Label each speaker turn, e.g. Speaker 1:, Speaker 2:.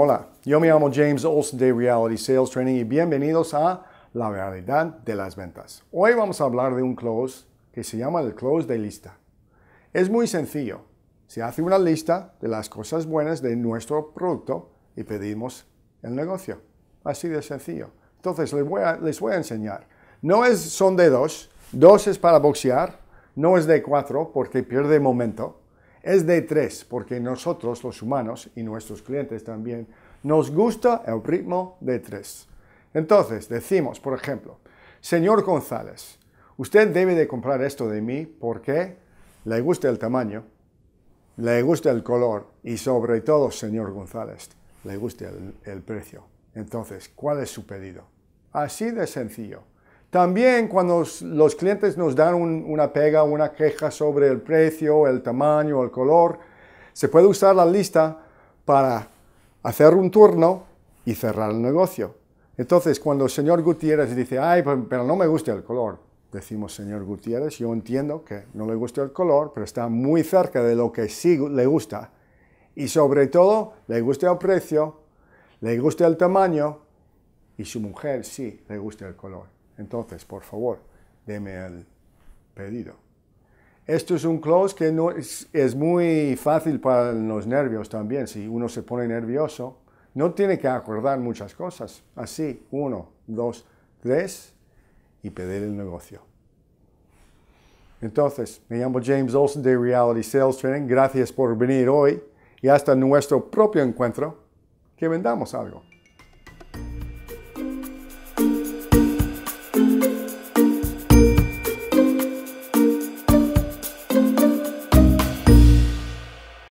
Speaker 1: Hola, yo me llamo James Olson de Reality Sales Training y bienvenidos a La Realidad de las Ventas. Hoy vamos a hablar de un close que se llama el close de lista. Es muy sencillo. Se hace una lista de las cosas buenas de nuestro producto y pedimos el negocio. Así de sencillo. Entonces les voy a, les voy a enseñar. No es, son de dos. Dos es para boxear. No es de cuatro porque pierde momento es de tres, porque nosotros los humanos y nuestros clientes también nos gusta el ritmo de tres. Entonces, decimos, por ejemplo, señor González, usted debe de comprar esto de mí porque le gusta el tamaño, le gusta el color y sobre todo, señor González, le gusta el, el precio. Entonces, ¿cuál es su pedido? Así de sencillo. También cuando los clientes nos dan una pega, una queja sobre el precio, el tamaño, el color, se puede usar la lista para hacer un turno y cerrar el negocio. Entonces, cuando el señor Gutiérrez dice, ay, pero no me gusta el color, decimos, señor Gutiérrez, yo entiendo que no le gusta el color, pero está muy cerca de lo que sí le gusta. Y sobre todo, le gusta el precio, le gusta el tamaño y su mujer sí le gusta el color. Entonces, por favor, deme el pedido. Esto es un close que no es, muy fácil para los nervios también. Si uno se pone nervioso, no tiene que acordar muchas cosas. Así, uno, dos, tres, y pedir el negocio. Entonces, me llamo James Olsen de Reality Sales Training. Gracias por venir hoy y hasta nuestro propio encuentro que vendamos algo.